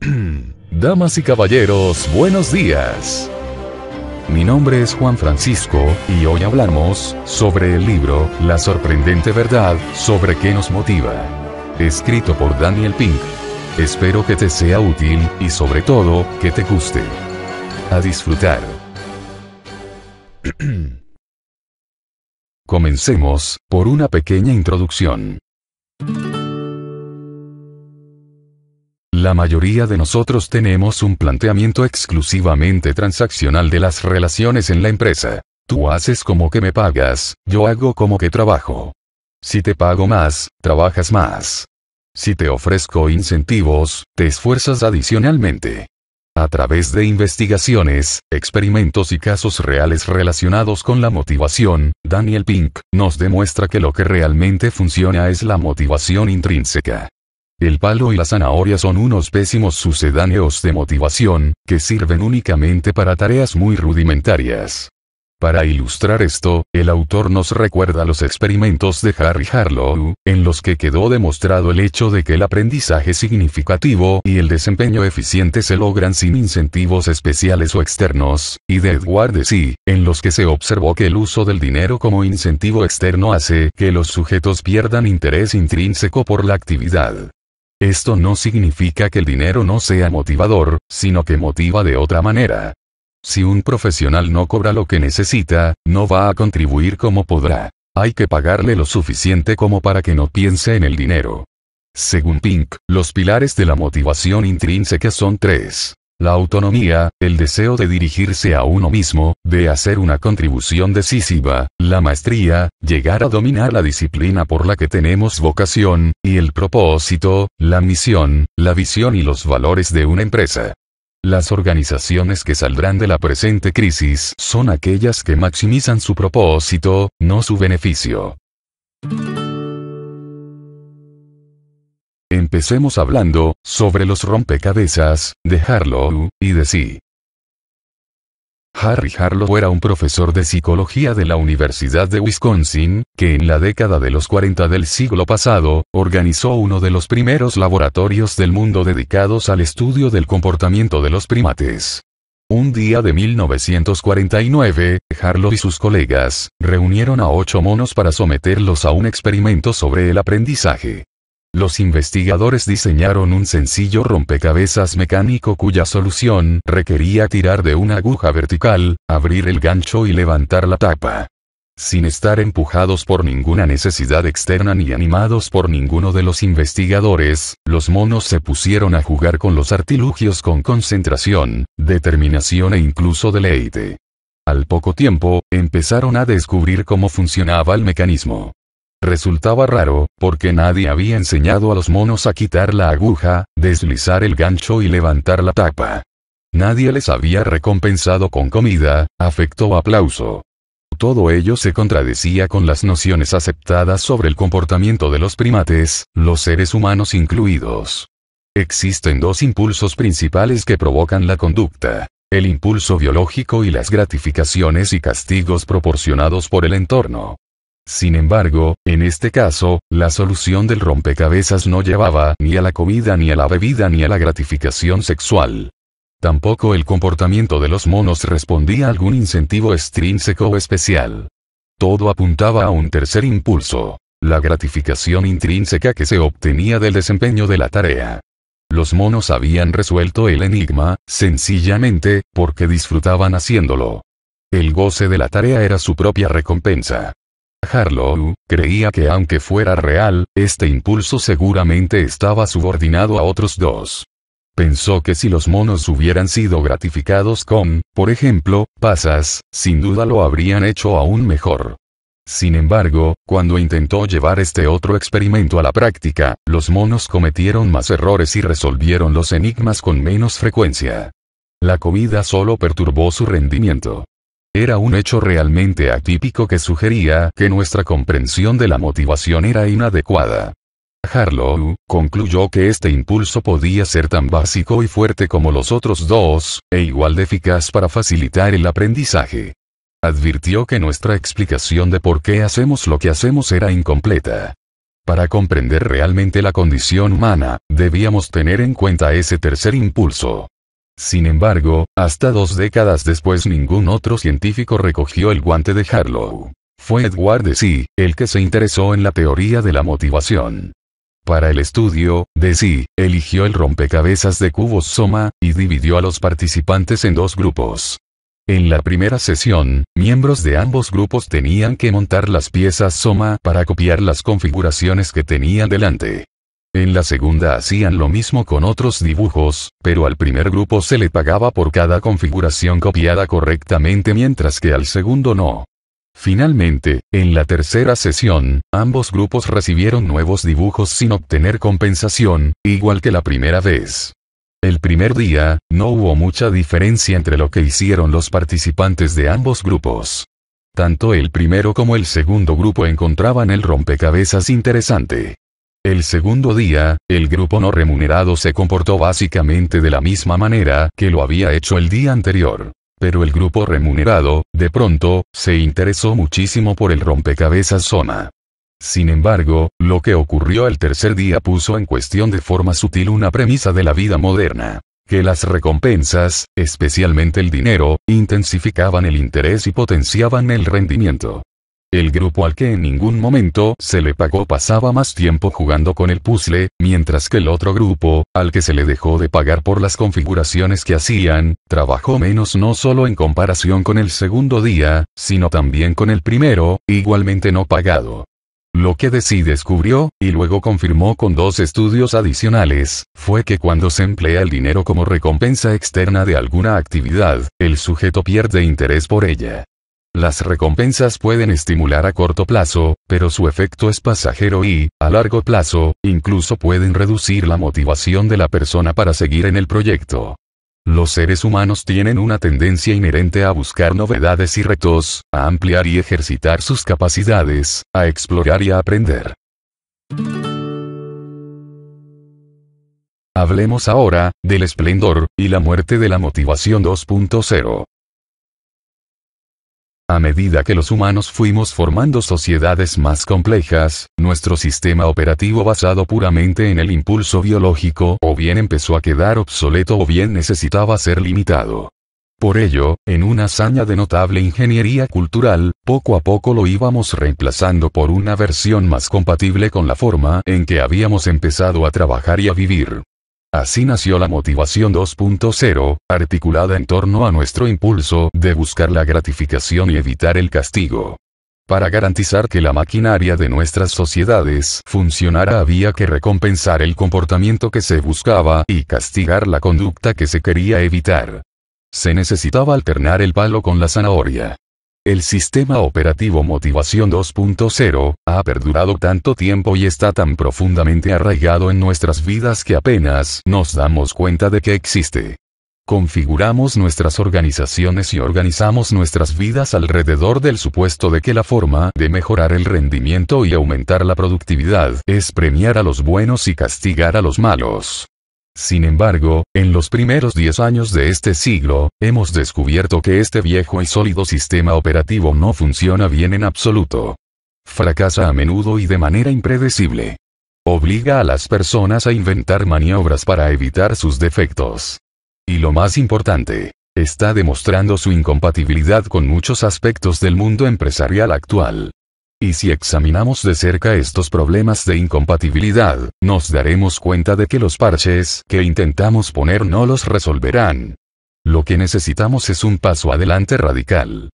Damas y caballeros, buenos días. Mi nombre es Juan Francisco y hoy hablamos sobre el libro La sorprendente verdad sobre qué nos motiva. Escrito por Daniel Pink. Espero que te sea útil y sobre todo que te guste. A disfrutar. Comencemos por una pequeña introducción. La mayoría de nosotros tenemos un planteamiento exclusivamente transaccional de las relaciones en la empresa. Tú haces como que me pagas, yo hago como que trabajo. Si te pago más, trabajas más. Si te ofrezco incentivos, te esfuerzas adicionalmente. A través de investigaciones, experimentos y casos reales relacionados con la motivación, Daniel Pink nos demuestra que lo que realmente funciona es la motivación intrínseca. El palo y la zanahoria son unos pésimos sucedáneos de motivación, que sirven únicamente para tareas muy rudimentarias. Para ilustrar esto, el autor nos recuerda los experimentos de Harry Harlow, en los que quedó demostrado el hecho de que el aprendizaje significativo y el desempeño eficiente se logran sin incentivos especiales o externos, y de Edward Deci, en los que se observó que el uso del dinero como incentivo externo hace que los sujetos pierdan interés intrínseco por la actividad. Esto no significa que el dinero no sea motivador, sino que motiva de otra manera. Si un profesional no cobra lo que necesita, no va a contribuir como podrá. Hay que pagarle lo suficiente como para que no piense en el dinero. Según Pink, los pilares de la motivación intrínseca son tres. La autonomía, el deseo de dirigirse a uno mismo, de hacer una contribución decisiva, la maestría, llegar a dominar la disciplina por la que tenemos vocación, y el propósito, la misión, la visión y los valores de una empresa. Las organizaciones que saldrán de la presente crisis son aquellas que maximizan su propósito, no su beneficio. Empecemos hablando, sobre los rompecabezas, de Harlow, y de sí. Harry Harlow era un profesor de psicología de la Universidad de Wisconsin, que en la década de los 40 del siglo pasado, organizó uno de los primeros laboratorios del mundo dedicados al estudio del comportamiento de los primates. Un día de 1949, Harlow y sus colegas, reunieron a ocho monos para someterlos a un experimento sobre el aprendizaje. Los investigadores diseñaron un sencillo rompecabezas mecánico cuya solución requería tirar de una aguja vertical, abrir el gancho y levantar la tapa. Sin estar empujados por ninguna necesidad externa ni animados por ninguno de los investigadores, los monos se pusieron a jugar con los artilugios con concentración, determinación e incluso deleite. Al poco tiempo, empezaron a descubrir cómo funcionaba el mecanismo. Resultaba raro, porque nadie había enseñado a los monos a quitar la aguja, deslizar el gancho y levantar la tapa. Nadie les había recompensado con comida, afecto o aplauso. Todo ello se contradecía con las nociones aceptadas sobre el comportamiento de los primates, los seres humanos incluidos. Existen dos impulsos principales que provocan la conducta. El impulso biológico y las gratificaciones y castigos proporcionados por el entorno. Sin embargo, en este caso, la solución del rompecabezas no llevaba ni a la comida ni a la bebida ni a la gratificación sexual. Tampoco el comportamiento de los monos respondía a algún incentivo extrínseco o especial. Todo apuntaba a un tercer impulso, la gratificación intrínseca que se obtenía del desempeño de la tarea. Los monos habían resuelto el enigma, sencillamente, porque disfrutaban haciéndolo. El goce de la tarea era su propia recompensa. Harlow, creía que aunque fuera real, este impulso seguramente estaba subordinado a otros dos. Pensó que si los monos hubieran sido gratificados con, por ejemplo, pasas, sin duda lo habrían hecho aún mejor. Sin embargo, cuando intentó llevar este otro experimento a la práctica, los monos cometieron más errores y resolvieron los enigmas con menos frecuencia. La comida solo perturbó su rendimiento. Era un hecho realmente atípico que sugería que nuestra comprensión de la motivación era inadecuada. Harlow, concluyó que este impulso podía ser tan básico y fuerte como los otros dos, e igual de eficaz para facilitar el aprendizaje. Advirtió que nuestra explicación de por qué hacemos lo que hacemos era incompleta. Para comprender realmente la condición humana, debíamos tener en cuenta ese tercer impulso. Sin embargo, hasta dos décadas después ningún otro científico recogió el guante de Harlow. Fue Edward Deci, el que se interesó en la teoría de la motivación. Para el estudio, Deci, eligió el rompecabezas de cubos Soma, y dividió a los participantes en dos grupos. En la primera sesión, miembros de ambos grupos tenían que montar las piezas Soma para copiar las configuraciones que tenían delante. En la segunda hacían lo mismo con otros dibujos, pero al primer grupo se le pagaba por cada configuración copiada correctamente mientras que al segundo no. Finalmente, en la tercera sesión, ambos grupos recibieron nuevos dibujos sin obtener compensación, igual que la primera vez. El primer día, no hubo mucha diferencia entre lo que hicieron los participantes de ambos grupos. Tanto el primero como el segundo grupo encontraban el rompecabezas interesante. El segundo día, el grupo no remunerado se comportó básicamente de la misma manera que lo había hecho el día anterior. Pero el grupo remunerado, de pronto, se interesó muchísimo por el rompecabezas Soma. Sin embargo, lo que ocurrió el tercer día puso en cuestión de forma sutil una premisa de la vida moderna que las recompensas, especialmente el dinero, intensificaban el interés y potenciaban el rendimiento. El grupo al que en ningún momento se le pagó pasaba más tiempo jugando con el puzzle, mientras que el otro grupo, al que se le dejó de pagar por las configuraciones que hacían, trabajó menos no solo en comparación con el segundo día, sino también con el primero, igualmente no pagado. Lo que Desi descubrió, y luego confirmó con dos estudios adicionales, fue que cuando se emplea el dinero como recompensa externa de alguna actividad, el sujeto pierde interés por ella. Las recompensas pueden estimular a corto plazo, pero su efecto es pasajero y, a largo plazo, incluso pueden reducir la motivación de la persona para seguir en el proyecto. Los seres humanos tienen una tendencia inherente a buscar novedades y retos, a ampliar y ejercitar sus capacidades, a explorar y a aprender. Hablemos ahora, del esplendor, y la muerte de la motivación 2.0. A medida que los humanos fuimos formando sociedades más complejas, nuestro sistema operativo basado puramente en el impulso biológico o bien empezó a quedar obsoleto o bien necesitaba ser limitado. Por ello, en una hazaña de notable ingeniería cultural, poco a poco lo íbamos reemplazando por una versión más compatible con la forma en que habíamos empezado a trabajar y a vivir. Así nació la motivación 2.0, articulada en torno a nuestro impulso de buscar la gratificación y evitar el castigo. Para garantizar que la maquinaria de nuestras sociedades funcionara había que recompensar el comportamiento que se buscaba y castigar la conducta que se quería evitar. Se necesitaba alternar el palo con la zanahoria. El sistema operativo Motivación 2.0 ha perdurado tanto tiempo y está tan profundamente arraigado en nuestras vidas que apenas nos damos cuenta de que existe. Configuramos nuestras organizaciones y organizamos nuestras vidas alrededor del supuesto de que la forma de mejorar el rendimiento y aumentar la productividad es premiar a los buenos y castigar a los malos. Sin embargo, en los primeros 10 años de este siglo, hemos descubierto que este viejo y sólido sistema operativo no funciona bien en absoluto. Fracasa a menudo y de manera impredecible. Obliga a las personas a inventar maniobras para evitar sus defectos. Y lo más importante, está demostrando su incompatibilidad con muchos aspectos del mundo empresarial actual. Y si examinamos de cerca estos problemas de incompatibilidad, nos daremos cuenta de que los parches que intentamos poner no los resolverán. Lo que necesitamos es un paso adelante radical.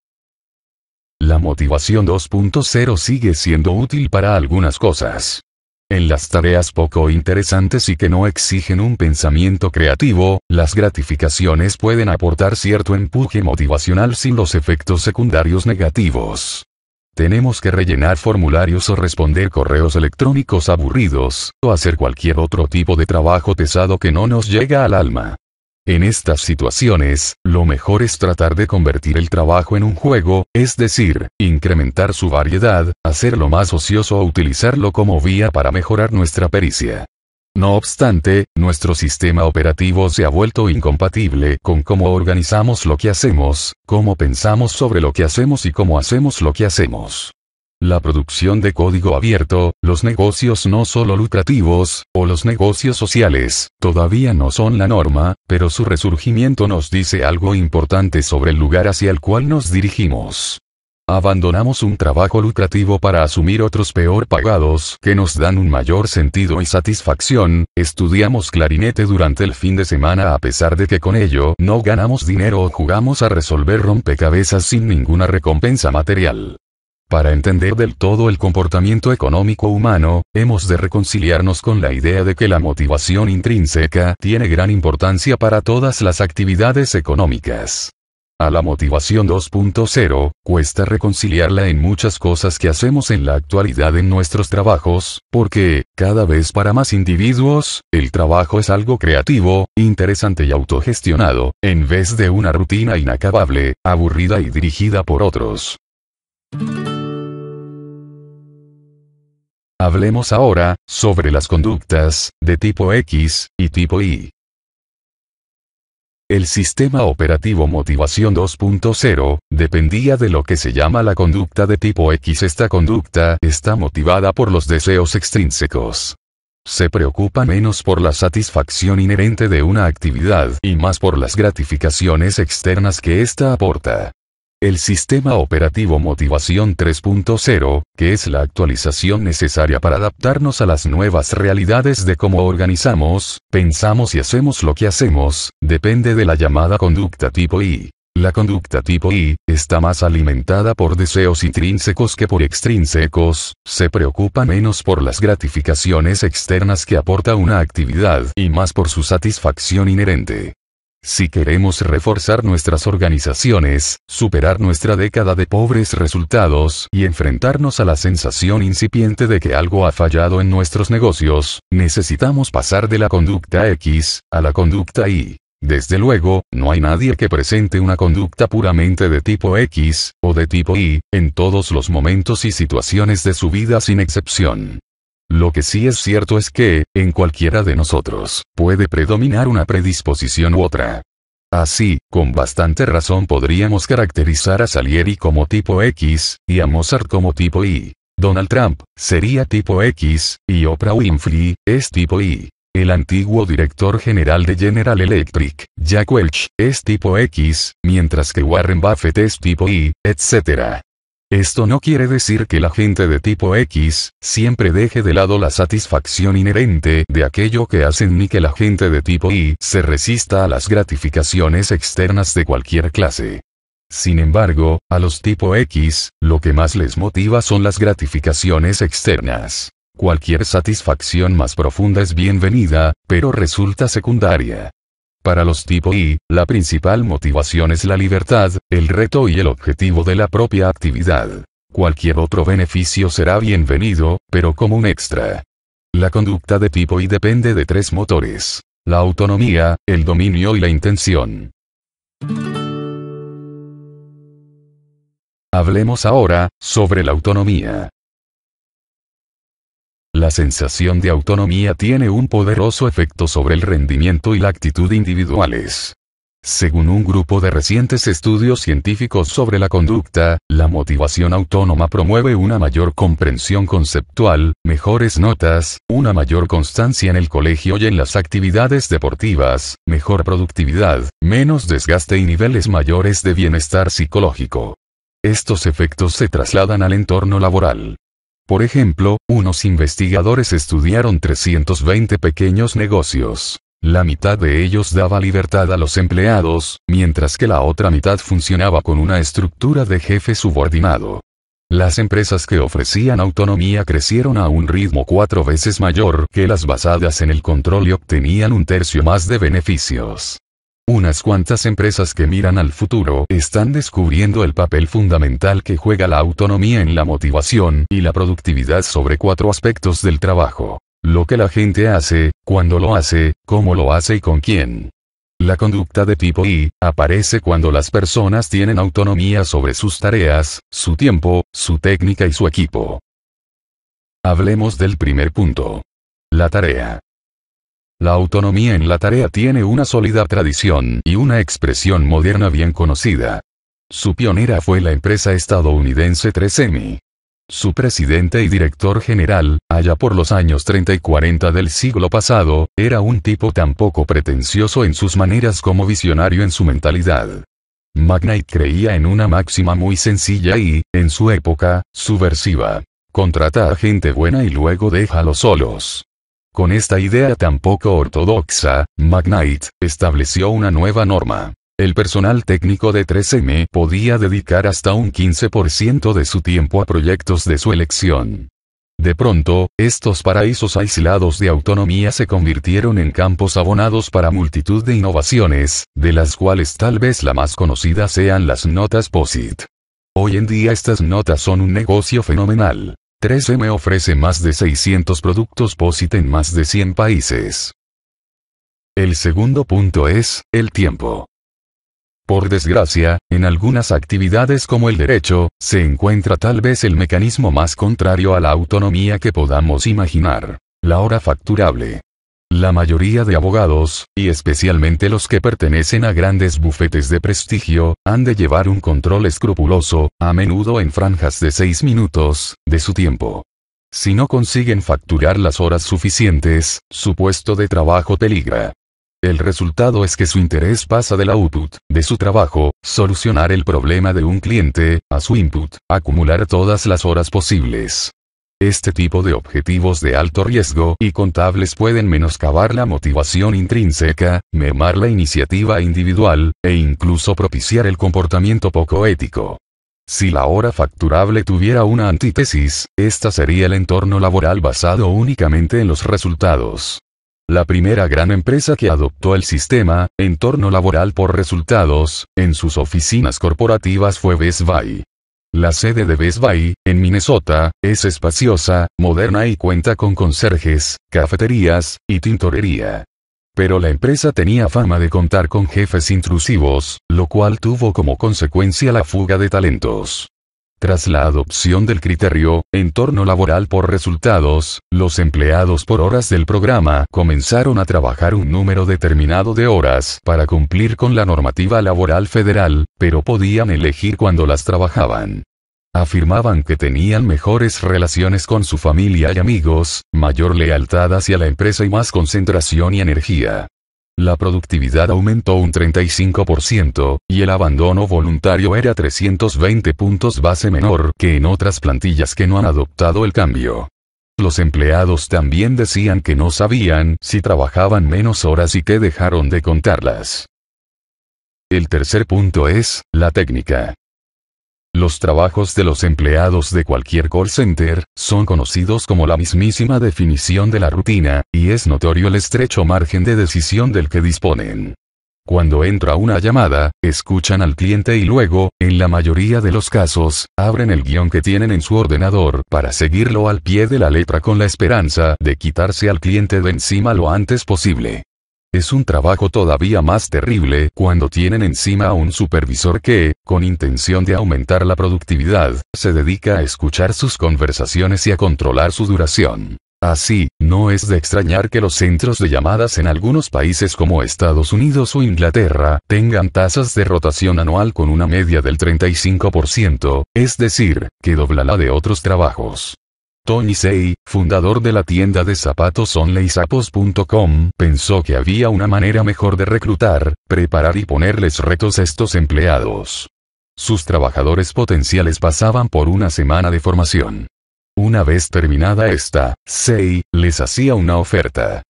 La motivación 2.0 sigue siendo útil para algunas cosas. En las tareas poco interesantes y que no exigen un pensamiento creativo, las gratificaciones pueden aportar cierto empuje motivacional sin los efectos secundarios negativos. Tenemos que rellenar formularios o responder correos electrónicos aburridos, o hacer cualquier otro tipo de trabajo pesado que no nos llega al alma. En estas situaciones, lo mejor es tratar de convertir el trabajo en un juego, es decir, incrementar su variedad, hacerlo más ocioso o utilizarlo como vía para mejorar nuestra pericia. No obstante, nuestro sistema operativo se ha vuelto incompatible con cómo organizamos lo que hacemos, cómo pensamos sobre lo que hacemos y cómo hacemos lo que hacemos. La producción de código abierto, los negocios no solo lucrativos, o los negocios sociales, todavía no son la norma, pero su resurgimiento nos dice algo importante sobre el lugar hacia el cual nos dirigimos. Abandonamos un trabajo lucrativo para asumir otros peor pagados que nos dan un mayor sentido y satisfacción, estudiamos clarinete durante el fin de semana a pesar de que con ello no ganamos dinero o jugamos a resolver rompecabezas sin ninguna recompensa material. Para entender del todo el comportamiento económico humano, hemos de reconciliarnos con la idea de que la motivación intrínseca tiene gran importancia para todas las actividades económicas. A la motivación 2.0, cuesta reconciliarla en muchas cosas que hacemos en la actualidad en nuestros trabajos, porque, cada vez para más individuos, el trabajo es algo creativo, interesante y autogestionado, en vez de una rutina inacabable, aburrida y dirigida por otros. Hablemos ahora, sobre las conductas, de tipo X, y tipo Y. El sistema operativo Motivación 2.0 dependía de lo que se llama la conducta de tipo X. Esta conducta está motivada por los deseos extrínsecos. Se preocupa menos por la satisfacción inherente de una actividad y más por las gratificaciones externas que ésta aporta. El sistema operativo Motivación 3.0, que es la actualización necesaria para adaptarnos a las nuevas realidades de cómo organizamos, pensamos y hacemos lo que hacemos, depende de la llamada conducta tipo I. La conducta tipo I está más alimentada por deseos intrínsecos que por extrínsecos, se preocupa menos por las gratificaciones externas que aporta una actividad y más por su satisfacción inherente. Si queremos reforzar nuestras organizaciones, superar nuestra década de pobres resultados y enfrentarnos a la sensación incipiente de que algo ha fallado en nuestros negocios, necesitamos pasar de la conducta X a la conducta Y. Desde luego, no hay nadie que presente una conducta puramente de tipo X o de tipo Y en todos los momentos y situaciones de su vida sin excepción. Lo que sí es cierto es que, en cualquiera de nosotros, puede predominar una predisposición u otra. Así, con bastante razón podríamos caracterizar a Salieri como tipo X, y a Mozart como tipo Y. Donald Trump, sería tipo X, y Oprah Winfrey, es tipo Y. El antiguo director general de General Electric, Jack Welch, es tipo X, mientras que Warren Buffett es tipo Y, etc. Esto no quiere decir que la gente de tipo X, siempre deje de lado la satisfacción inherente de aquello que hacen ni que la gente de tipo Y se resista a las gratificaciones externas de cualquier clase. Sin embargo, a los tipo X, lo que más les motiva son las gratificaciones externas. Cualquier satisfacción más profunda es bienvenida, pero resulta secundaria. Para los tipo I, la principal motivación es la libertad, el reto y el objetivo de la propia actividad. Cualquier otro beneficio será bienvenido, pero como un extra. La conducta de tipo I depende de tres motores. La autonomía, el dominio y la intención. Hablemos ahora, sobre la autonomía. La sensación de autonomía tiene un poderoso efecto sobre el rendimiento y la actitud individuales. Según un grupo de recientes estudios científicos sobre la conducta, la motivación autónoma promueve una mayor comprensión conceptual, mejores notas, una mayor constancia en el colegio y en las actividades deportivas, mejor productividad, menos desgaste y niveles mayores de bienestar psicológico. Estos efectos se trasladan al entorno laboral. Por ejemplo, unos investigadores estudiaron 320 pequeños negocios. La mitad de ellos daba libertad a los empleados, mientras que la otra mitad funcionaba con una estructura de jefe subordinado. Las empresas que ofrecían autonomía crecieron a un ritmo cuatro veces mayor que las basadas en el control y obtenían un tercio más de beneficios. Unas cuantas empresas que miran al futuro están descubriendo el papel fundamental que juega la autonomía en la motivación y la productividad sobre cuatro aspectos del trabajo. Lo que la gente hace, cuándo lo hace, cómo lo hace y con quién. La conducta de tipo I aparece cuando las personas tienen autonomía sobre sus tareas, su tiempo, su técnica y su equipo. Hablemos del primer punto. La tarea. La autonomía en la tarea tiene una sólida tradición y una expresión moderna bien conocida. Su pionera fue la empresa estadounidense 3M. Su presidente y director general, allá por los años 30 y 40 del siglo pasado, era un tipo tan poco pretencioso en sus maneras como visionario en su mentalidad. McKnight creía en una máxima muy sencilla y, en su época, subversiva. Contrata a gente buena y luego déjalo solos. Con esta idea tan poco ortodoxa, McKnight estableció una nueva norma. El personal técnico de 3M podía dedicar hasta un 15% de su tiempo a proyectos de su elección. De pronto, estos paraísos aislados de autonomía se convirtieron en campos abonados para multitud de innovaciones, de las cuales tal vez la más conocida sean las notas POSIT. Hoy en día estas notas son un negocio fenomenal. 3M ofrece más de 600 productos POSIT en más de 100 países. El segundo punto es, el tiempo. Por desgracia, en algunas actividades como el derecho, se encuentra tal vez el mecanismo más contrario a la autonomía que podamos imaginar. La hora facturable. La mayoría de abogados, y especialmente los que pertenecen a grandes bufetes de prestigio, han de llevar un control escrupuloso, a menudo en franjas de 6 minutos, de su tiempo. Si no consiguen facturar las horas suficientes, su puesto de trabajo peligra. El resultado es que su interés pasa del output, de su trabajo, solucionar el problema de un cliente, a su input, acumular todas las horas posibles, este tipo de objetivos de alto riesgo y contables pueden menoscabar la motivación intrínseca, memar la iniciativa individual, e incluso propiciar el comportamiento poco ético. Si la hora facturable tuviera una antítesis, esta sería el entorno laboral basado únicamente en los resultados. La primera gran empresa que adoptó el sistema, entorno laboral por resultados, en sus oficinas corporativas fue Best la sede de Best en Minnesota, es espaciosa, moderna y cuenta con conserjes, cafeterías, y tintorería. Pero la empresa tenía fama de contar con jefes intrusivos, lo cual tuvo como consecuencia la fuga de talentos. Tras la adopción del criterio, entorno laboral por resultados, los empleados por horas del programa comenzaron a trabajar un número determinado de horas para cumplir con la normativa laboral federal, pero podían elegir cuando las trabajaban. Afirmaban que tenían mejores relaciones con su familia y amigos, mayor lealtad hacia la empresa y más concentración y energía. La productividad aumentó un 35%, y el abandono voluntario era 320 puntos base menor que en otras plantillas que no han adoptado el cambio. Los empleados también decían que no sabían si trabajaban menos horas y que dejaron de contarlas. El tercer punto es, la técnica. Los trabajos de los empleados de cualquier call center, son conocidos como la mismísima definición de la rutina, y es notorio el estrecho margen de decisión del que disponen. Cuando entra una llamada, escuchan al cliente y luego, en la mayoría de los casos, abren el guión que tienen en su ordenador para seguirlo al pie de la letra con la esperanza de quitarse al cliente de encima lo antes posible. Es un trabajo todavía más terrible cuando tienen encima a un supervisor que, con intención de aumentar la productividad, se dedica a escuchar sus conversaciones y a controlar su duración. Así, no es de extrañar que los centros de llamadas en algunos países como Estados Unidos o Inglaterra tengan tasas de rotación anual con una media del 35%, es decir, que dobla la de otros trabajos. Tony Say, fundador de la tienda de zapatos onlysapos.com, pensó que había una manera mejor de reclutar, preparar y ponerles retos a estos empleados. Sus trabajadores potenciales pasaban por una semana de formación. Una vez terminada esta, Sei les hacía una oferta.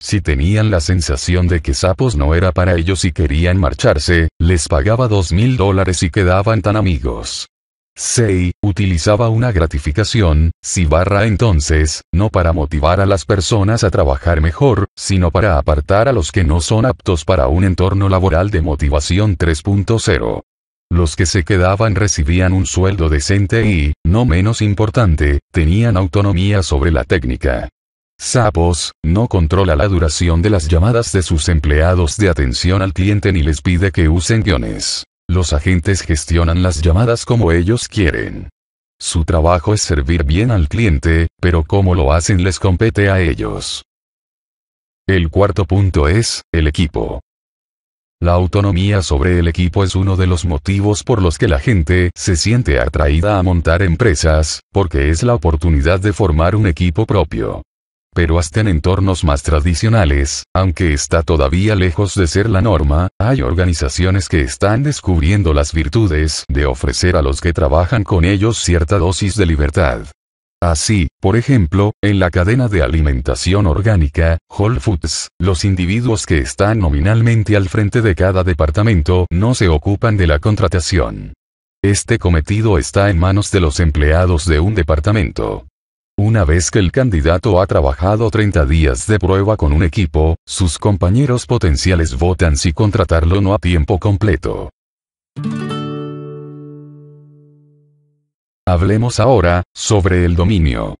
Si tenían la sensación de que Sapos no era para ellos y querían marcharse, les pagaba dos mil dólares y quedaban tan amigos. 6. Utilizaba una gratificación, si barra entonces, no para motivar a las personas a trabajar mejor, sino para apartar a los que no son aptos para un entorno laboral de motivación 3.0. Los que se quedaban recibían un sueldo decente y, no menos importante, tenían autonomía sobre la técnica. Sapos, no controla la duración de las llamadas de sus empleados de atención al cliente ni les pide que usen guiones. Los agentes gestionan las llamadas como ellos quieren. Su trabajo es servir bien al cliente, pero cómo lo hacen les compete a ellos. El cuarto punto es, el equipo. La autonomía sobre el equipo es uno de los motivos por los que la gente se siente atraída a montar empresas, porque es la oportunidad de formar un equipo propio. Pero hasta en entornos más tradicionales, aunque está todavía lejos de ser la norma, hay organizaciones que están descubriendo las virtudes de ofrecer a los que trabajan con ellos cierta dosis de libertad. Así, por ejemplo, en la cadena de alimentación orgánica, Whole Foods, los individuos que están nominalmente al frente de cada departamento no se ocupan de la contratación. Este cometido está en manos de los empleados de un departamento. Una vez que el candidato ha trabajado 30 días de prueba con un equipo, sus compañeros potenciales votan si contratarlo no a tiempo completo. Hablemos ahora, sobre el dominio.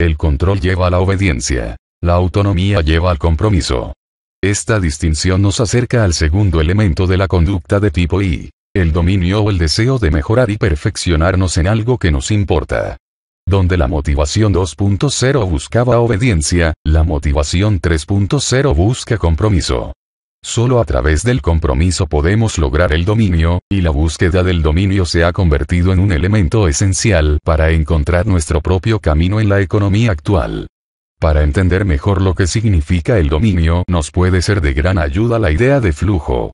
El control lleva a la obediencia. La autonomía lleva al compromiso. Esta distinción nos acerca al segundo elemento de la conducta de tipo I, el dominio o el deseo de mejorar y perfeccionarnos en algo que nos importa. Donde la motivación 2.0 buscaba obediencia, la motivación 3.0 busca compromiso. Solo a través del compromiso podemos lograr el dominio, y la búsqueda del dominio se ha convertido en un elemento esencial para encontrar nuestro propio camino en la economía actual. Para entender mejor lo que significa el dominio nos puede ser de gran ayuda la idea de flujo.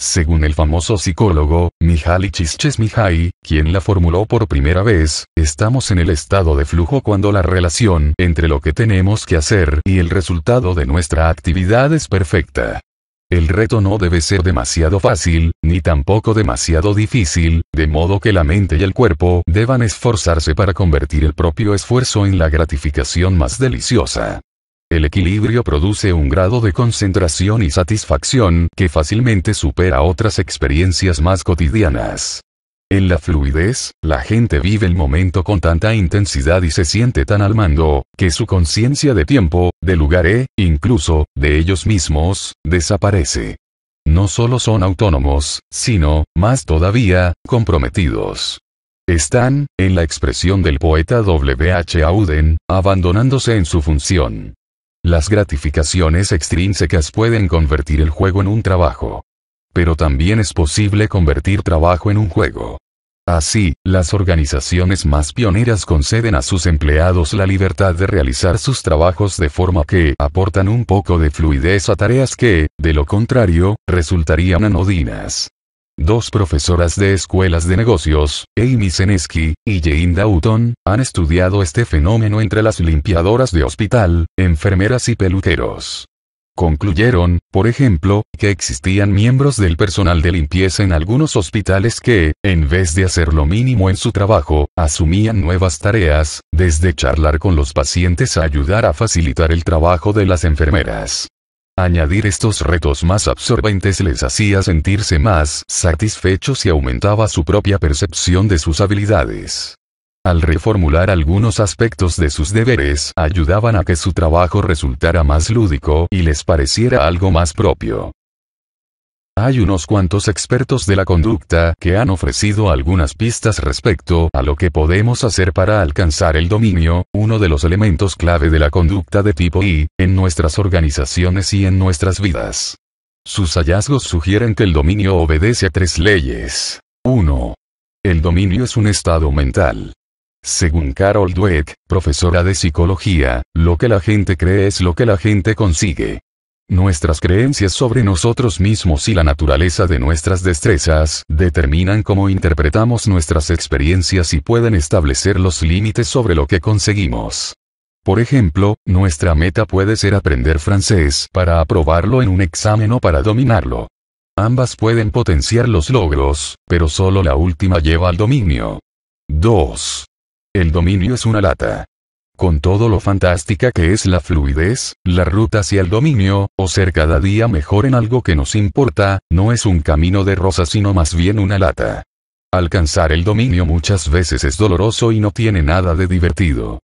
Según el famoso psicólogo, Mihaly Csikszentmihalyi, quien la formuló por primera vez, estamos en el estado de flujo cuando la relación entre lo que tenemos que hacer y el resultado de nuestra actividad es perfecta. El reto no debe ser demasiado fácil, ni tampoco demasiado difícil, de modo que la mente y el cuerpo deban esforzarse para convertir el propio esfuerzo en la gratificación más deliciosa. El equilibrio produce un grado de concentración y satisfacción que fácilmente supera otras experiencias más cotidianas. En la fluidez, la gente vive el momento con tanta intensidad y se siente tan al mando, que su conciencia de tiempo, de lugar e, incluso, de ellos mismos, desaparece. No solo son autónomos, sino, más todavía, comprometidos. Están, en la expresión del poeta W. H. Auden, abandonándose en su función. Las gratificaciones extrínsecas pueden convertir el juego en un trabajo. Pero también es posible convertir trabajo en un juego. Así, las organizaciones más pioneras conceden a sus empleados la libertad de realizar sus trabajos de forma que aportan un poco de fluidez a tareas que, de lo contrario, resultarían anodinas. Dos profesoras de escuelas de negocios, Amy Senesky y Jane Doughton, han estudiado este fenómeno entre las limpiadoras de hospital, enfermeras y peluqueros. Concluyeron, por ejemplo, que existían miembros del personal de limpieza en algunos hospitales que, en vez de hacer lo mínimo en su trabajo, asumían nuevas tareas, desde charlar con los pacientes a ayudar a facilitar el trabajo de las enfermeras. Añadir estos retos más absorbentes les hacía sentirse más satisfechos y aumentaba su propia percepción de sus habilidades. Al reformular algunos aspectos de sus deberes, ayudaban a que su trabajo resultara más lúdico y les pareciera algo más propio. Hay unos cuantos expertos de la conducta que han ofrecido algunas pistas respecto a lo que podemos hacer para alcanzar el dominio, uno de los elementos clave de la conducta de tipo I, en nuestras organizaciones y en nuestras vidas. Sus hallazgos sugieren que el dominio obedece a tres leyes. 1. El dominio es un estado mental. Según Carol Dweck, profesora de psicología, lo que la gente cree es lo que la gente consigue. Nuestras creencias sobre nosotros mismos y la naturaleza de nuestras destrezas determinan cómo interpretamos nuestras experiencias y pueden establecer los límites sobre lo que conseguimos. Por ejemplo, nuestra meta puede ser aprender francés para aprobarlo en un examen o para dominarlo. Ambas pueden potenciar los logros, pero solo la última lleva al dominio. 2. El dominio es una lata. Con todo lo fantástica que es la fluidez, la ruta hacia el dominio, o ser cada día mejor en algo que nos importa, no es un camino de rosas sino más bien una lata. Alcanzar el dominio muchas veces es doloroso y no tiene nada de divertido.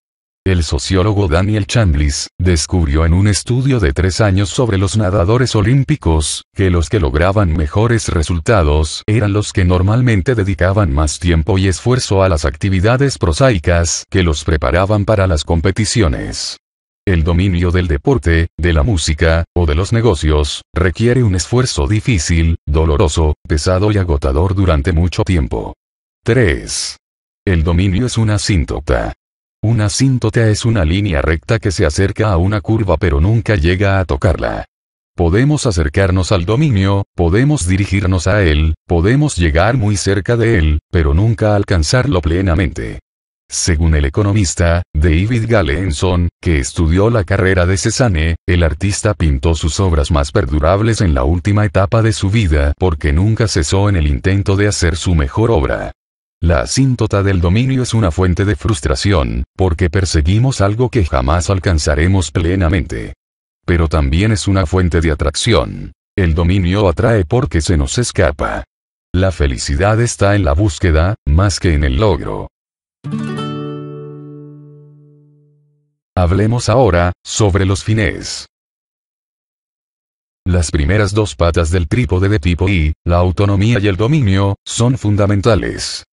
El sociólogo Daniel Chambliss, descubrió en un estudio de tres años sobre los nadadores olímpicos que los que lograban mejores resultados eran los que normalmente dedicaban más tiempo y esfuerzo a las actividades prosaicas que los preparaban para las competiciones. El dominio del deporte, de la música, o de los negocios, requiere un esfuerzo difícil, doloroso, pesado y agotador durante mucho tiempo. 3. El dominio es una síntota. Una síntota es una línea recta que se acerca a una curva pero nunca llega a tocarla. Podemos acercarnos al dominio, podemos dirigirnos a él, podemos llegar muy cerca de él, pero nunca alcanzarlo plenamente. Según el economista, David Galenson, que estudió la carrera de Cesane, el artista pintó sus obras más perdurables en la última etapa de su vida porque nunca cesó en el intento de hacer su mejor obra. La asíntota del dominio es una fuente de frustración, porque perseguimos algo que jamás alcanzaremos plenamente. Pero también es una fuente de atracción. El dominio atrae porque se nos escapa. La felicidad está en la búsqueda, más que en el logro. Hablemos ahora, sobre los fines. Las primeras dos patas del trípode de tipo I, la autonomía y el dominio, son fundamentales.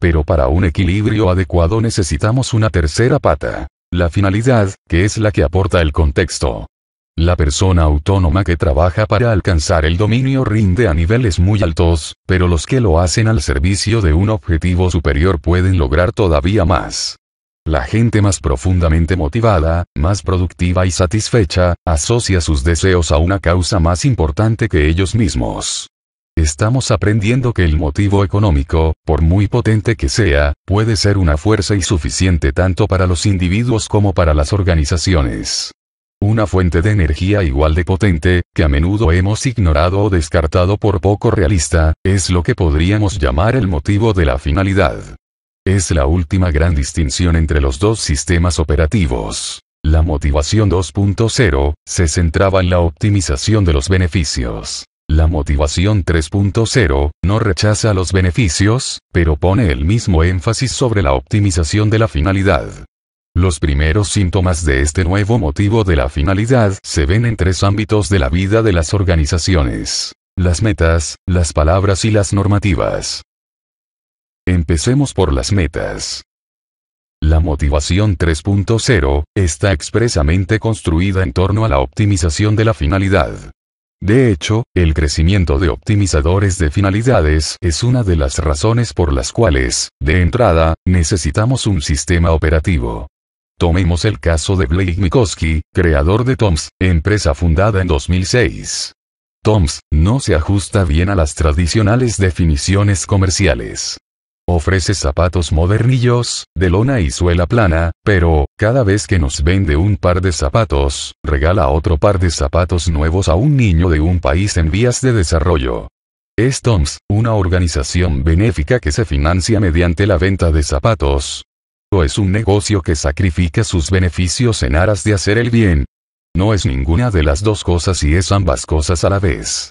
Pero para un equilibrio adecuado necesitamos una tercera pata. La finalidad, que es la que aporta el contexto. La persona autónoma que trabaja para alcanzar el dominio rinde a niveles muy altos, pero los que lo hacen al servicio de un objetivo superior pueden lograr todavía más. La gente más profundamente motivada, más productiva y satisfecha, asocia sus deseos a una causa más importante que ellos mismos. Estamos aprendiendo que el motivo económico, por muy potente que sea, puede ser una fuerza insuficiente tanto para los individuos como para las organizaciones. Una fuente de energía igual de potente, que a menudo hemos ignorado o descartado por poco realista, es lo que podríamos llamar el motivo de la finalidad. Es la última gran distinción entre los dos sistemas operativos. La motivación 2.0, se centraba en la optimización de los beneficios. La motivación 3.0 no rechaza los beneficios, pero pone el mismo énfasis sobre la optimización de la finalidad. Los primeros síntomas de este nuevo motivo de la finalidad se ven en tres ámbitos de la vida de las organizaciones. Las metas, las palabras y las normativas. Empecemos por las metas. La motivación 3.0 está expresamente construida en torno a la optimización de la finalidad. De hecho, el crecimiento de optimizadores de finalidades es una de las razones por las cuales, de entrada, necesitamos un sistema operativo. Tomemos el caso de Blake Mikoski, creador de TOMS, empresa fundada en 2006. TOMS no se ajusta bien a las tradicionales definiciones comerciales. Ofrece zapatos modernillos, de lona y suela plana, pero, cada vez que nos vende un par de zapatos, regala otro par de zapatos nuevos a un niño de un país en vías de desarrollo. Es TOMS, una organización benéfica que se financia mediante la venta de zapatos. O es un negocio que sacrifica sus beneficios en aras de hacer el bien. No es ninguna de las dos cosas y es ambas cosas a la vez.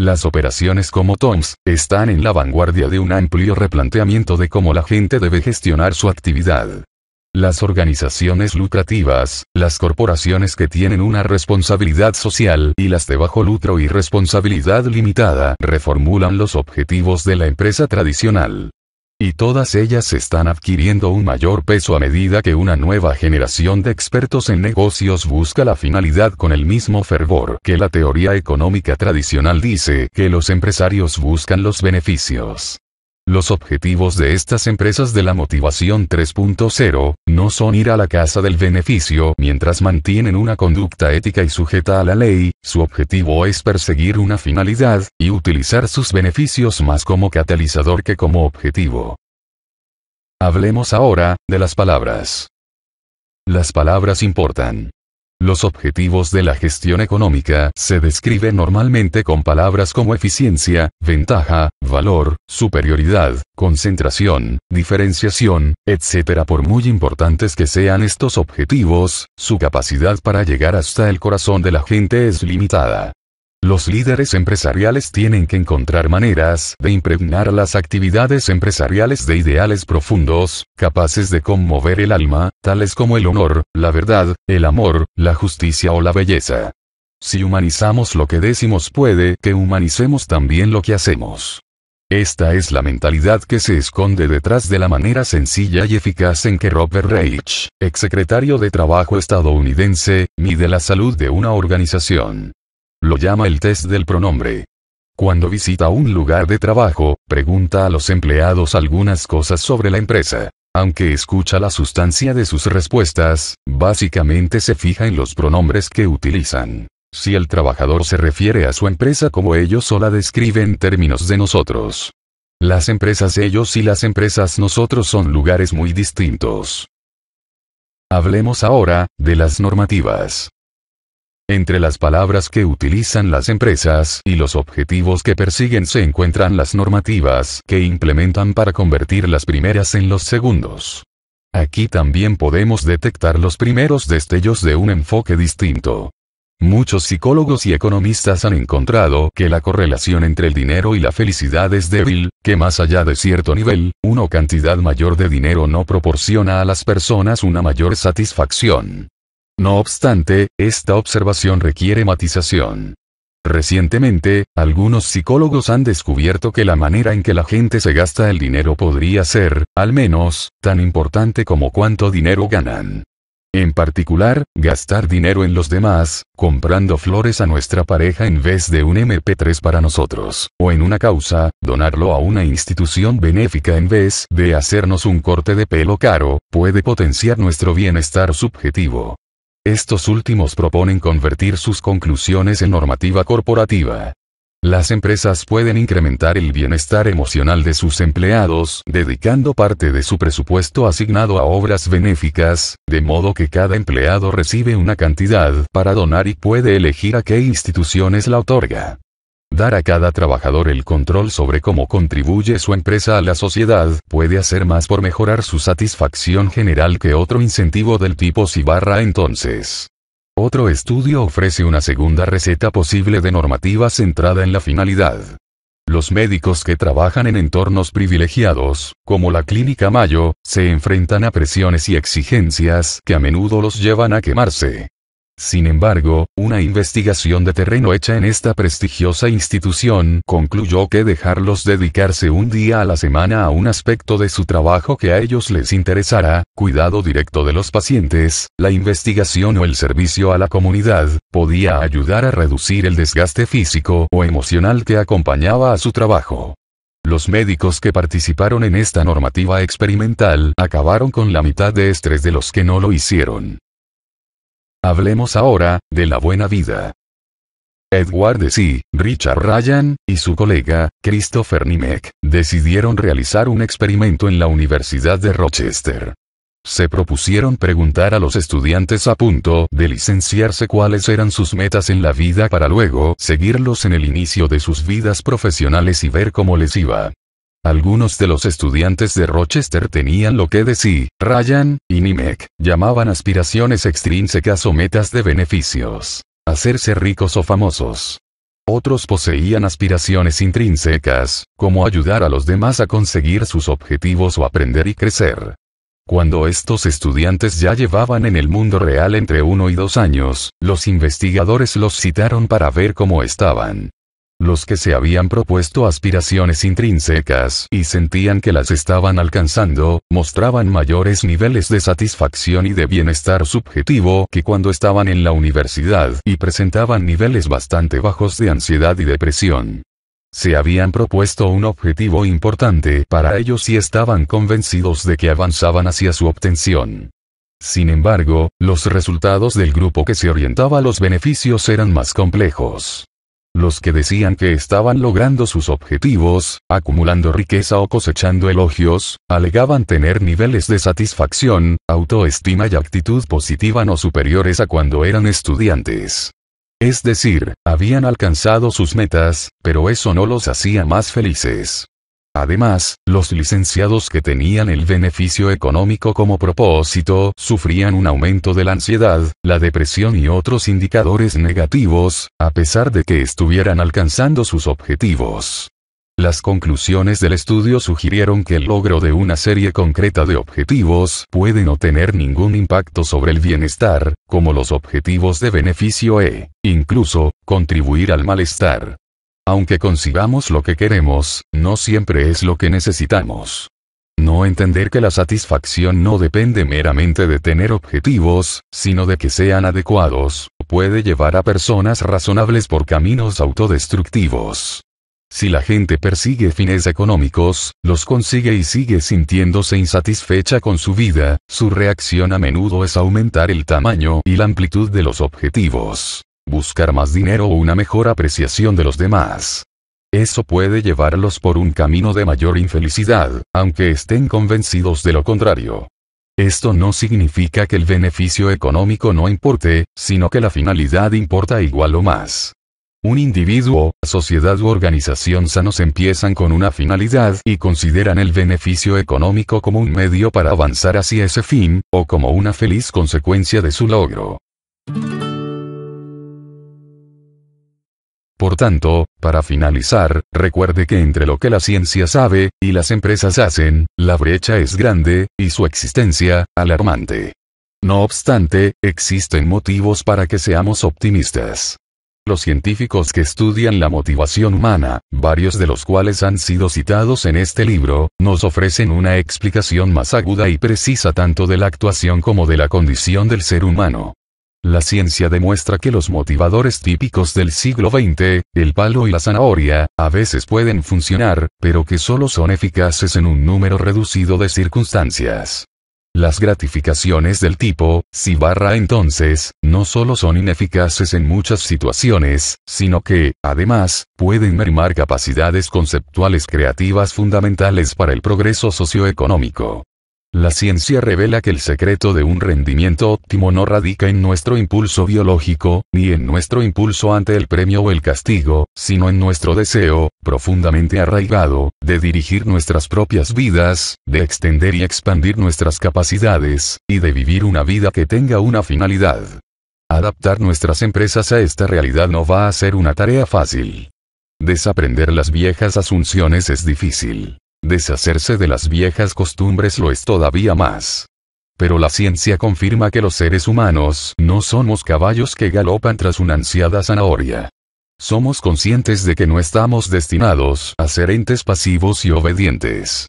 Las operaciones como TOMS están en la vanguardia de un amplio replanteamiento de cómo la gente debe gestionar su actividad. Las organizaciones lucrativas, las corporaciones que tienen una responsabilidad social y las de bajo lucro y responsabilidad limitada reformulan los objetivos de la empresa tradicional y todas ellas están adquiriendo un mayor peso a medida que una nueva generación de expertos en negocios busca la finalidad con el mismo fervor que la teoría económica tradicional dice que los empresarios buscan los beneficios. Los objetivos de estas empresas de la motivación 3.0 no son ir a la casa del beneficio mientras mantienen una conducta ética y sujeta a la ley, su objetivo es perseguir una finalidad, y utilizar sus beneficios más como catalizador que como objetivo. Hablemos ahora, de las palabras. Las palabras importan. Los objetivos de la gestión económica se describen normalmente con palabras como eficiencia, ventaja, valor, superioridad, concentración, diferenciación, etc. Por muy importantes que sean estos objetivos, su capacidad para llegar hasta el corazón de la gente es limitada. Los líderes empresariales tienen que encontrar maneras de impregnar las actividades empresariales de ideales profundos, capaces de conmover el alma, tales como el honor, la verdad, el amor, la justicia o la belleza. Si humanizamos lo que decimos puede que humanicemos también lo que hacemos. Esta es la mentalidad que se esconde detrás de la manera sencilla y eficaz en que Robert Reich, ex secretario de Trabajo estadounidense, mide la salud de una organización. Lo llama el test del pronombre. Cuando visita un lugar de trabajo, pregunta a los empleados algunas cosas sobre la empresa. Aunque escucha la sustancia de sus respuestas, básicamente se fija en los pronombres que utilizan. Si el trabajador se refiere a su empresa como ellos o la describe en términos de nosotros. Las empresas ellos y las empresas nosotros son lugares muy distintos. Hablemos ahora, de las normativas. Entre las palabras que utilizan las empresas y los objetivos que persiguen se encuentran las normativas que implementan para convertir las primeras en los segundos. Aquí también podemos detectar los primeros destellos de un enfoque distinto. Muchos psicólogos y economistas han encontrado que la correlación entre el dinero y la felicidad es débil, que más allá de cierto nivel, una cantidad mayor de dinero no proporciona a las personas una mayor satisfacción. No obstante, esta observación requiere matización. Recientemente, algunos psicólogos han descubierto que la manera en que la gente se gasta el dinero podría ser, al menos, tan importante como cuánto dinero ganan. En particular, gastar dinero en los demás, comprando flores a nuestra pareja en vez de un MP3 para nosotros, o en una causa, donarlo a una institución benéfica en vez de hacernos un corte de pelo caro, puede potenciar nuestro bienestar subjetivo. Estos últimos proponen convertir sus conclusiones en normativa corporativa. Las empresas pueden incrementar el bienestar emocional de sus empleados, dedicando parte de su presupuesto asignado a obras benéficas, de modo que cada empleado recibe una cantidad para donar y puede elegir a qué instituciones la otorga dar a cada trabajador el control sobre cómo contribuye su empresa a la sociedad, puede hacer más por mejorar su satisfacción general que otro incentivo del tipo si entonces. Otro estudio ofrece una segunda receta posible de normativa centrada en la finalidad. Los médicos que trabajan en entornos privilegiados, como la Clínica Mayo, se enfrentan a presiones y exigencias que a menudo los llevan a quemarse. Sin embargo, una investigación de terreno hecha en esta prestigiosa institución concluyó que dejarlos dedicarse un día a la semana a un aspecto de su trabajo que a ellos les interesara, cuidado directo de los pacientes, la investigación o el servicio a la comunidad, podía ayudar a reducir el desgaste físico o emocional que acompañaba a su trabajo. Los médicos que participaron en esta normativa experimental acabaron con la mitad de estrés de los que no lo hicieron. Hablemos ahora, de la buena vida. Edward C. Richard Ryan, y su colega, Christopher Nimek, decidieron realizar un experimento en la Universidad de Rochester. Se propusieron preguntar a los estudiantes a punto de licenciarse cuáles eran sus metas en la vida para luego seguirlos en el inicio de sus vidas profesionales y ver cómo les iba. Algunos de los estudiantes de Rochester tenían lo que de sí, Ryan y Nimek llamaban aspiraciones extrínsecas o metas de beneficios. Hacerse ricos o famosos. Otros poseían aspiraciones intrínsecas, como ayudar a los demás a conseguir sus objetivos o aprender y crecer. Cuando estos estudiantes ya llevaban en el mundo real entre uno y dos años, los investigadores los citaron para ver cómo estaban los que se habían propuesto aspiraciones intrínsecas y sentían que las estaban alcanzando, mostraban mayores niveles de satisfacción y de bienestar subjetivo que cuando estaban en la universidad y presentaban niveles bastante bajos de ansiedad y depresión. Se habían propuesto un objetivo importante para ellos y estaban convencidos de que avanzaban hacia su obtención. Sin embargo, los resultados del grupo que se orientaba a los beneficios eran más complejos. Los que decían que estaban logrando sus objetivos, acumulando riqueza o cosechando elogios, alegaban tener niveles de satisfacción, autoestima y actitud positiva no superiores a cuando eran estudiantes. Es decir, habían alcanzado sus metas, pero eso no los hacía más felices. Además, los licenciados que tenían el beneficio económico como propósito sufrían un aumento de la ansiedad, la depresión y otros indicadores negativos, a pesar de que estuvieran alcanzando sus objetivos. Las conclusiones del estudio sugirieron que el logro de una serie concreta de objetivos puede no tener ningún impacto sobre el bienestar, como los objetivos de beneficio e, incluso, contribuir al malestar. Aunque consigamos lo que queremos, no siempre es lo que necesitamos. No entender que la satisfacción no depende meramente de tener objetivos, sino de que sean adecuados, puede llevar a personas razonables por caminos autodestructivos. Si la gente persigue fines económicos, los consigue y sigue sintiéndose insatisfecha con su vida, su reacción a menudo es aumentar el tamaño y la amplitud de los objetivos buscar más dinero o una mejor apreciación de los demás. Eso puede llevarlos por un camino de mayor infelicidad, aunque estén convencidos de lo contrario. Esto no significa que el beneficio económico no importe, sino que la finalidad importa igual o más. Un individuo, sociedad u organización sanos empiezan con una finalidad y consideran el beneficio económico como un medio para avanzar hacia ese fin, o como una feliz consecuencia de su logro. Por tanto, para finalizar, recuerde que entre lo que la ciencia sabe, y las empresas hacen, la brecha es grande, y su existencia, alarmante. No obstante, existen motivos para que seamos optimistas. Los científicos que estudian la motivación humana, varios de los cuales han sido citados en este libro, nos ofrecen una explicación más aguda y precisa tanto de la actuación como de la condición del ser humano. La ciencia demuestra que los motivadores típicos del siglo XX, el palo y la zanahoria, a veces pueden funcionar, pero que solo son eficaces en un número reducido de circunstancias. Las gratificaciones del tipo, si barra entonces, no solo son ineficaces en muchas situaciones, sino que, además, pueden mermar capacidades conceptuales creativas fundamentales para el progreso socioeconómico. La ciencia revela que el secreto de un rendimiento óptimo no radica en nuestro impulso biológico, ni en nuestro impulso ante el premio o el castigo, sino en nuestro deseo, profundamente arraigado, de dirigir nuestras propias vidas, de extender y expandir nuestras capacidades, y de vivir una vida que tenga una finalidad. Adaptar nuestras empresas a esta realidad no va a ser una tarea fácil. Desaprender las viejas asunciones es difícil. Deshacerse de las viejas costumbres lo es todavía más. Pero la ciencia confirma que los seres humanos no somos caballos que galopan tras una ansiada zanahoria. Somos conscientes de que no estamos destinados a ser entes pasivos y obedientes.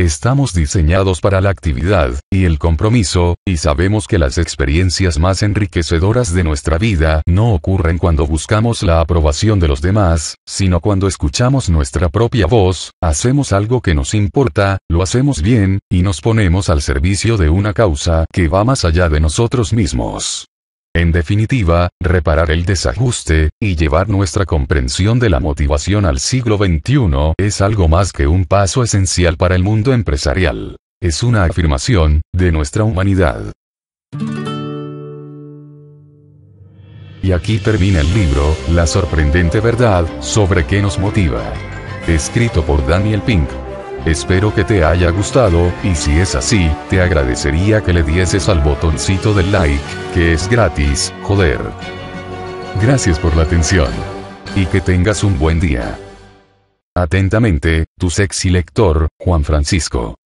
Estamos diseñados para la actividad, y el compromiso, y sabemos que las experiencias más enriquecedoras de nuestra vida no ocurren cuando buscamos la aprobación de los demás, sino cuando escuchamos nuestra propia voz, hacemos algo que nos importa, lo hacemos bien, y nos ponemos al servicio de una causa que va más allá de nosotros mismos. En definitiva, reparar el desajuste, y llevar nuestra comprensión de la motivación al siglo XXI es algo más que un paso esencial para el mundo empresarial. Es una afirmación, de nuestra humanidad. Y aquí termina el libro, La sorprendente verdad, sobre qué nos motiva. Escrito por Daniel Pink. Espero que te haya gustado, y si es así, te agradecería que le dieses al botoncito del like, que es gratis, joder. Gracias por la atención. Y que tengas un buen día. Atentamente, tu sexy lector, Juan Francisco.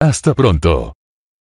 Hasta pronto.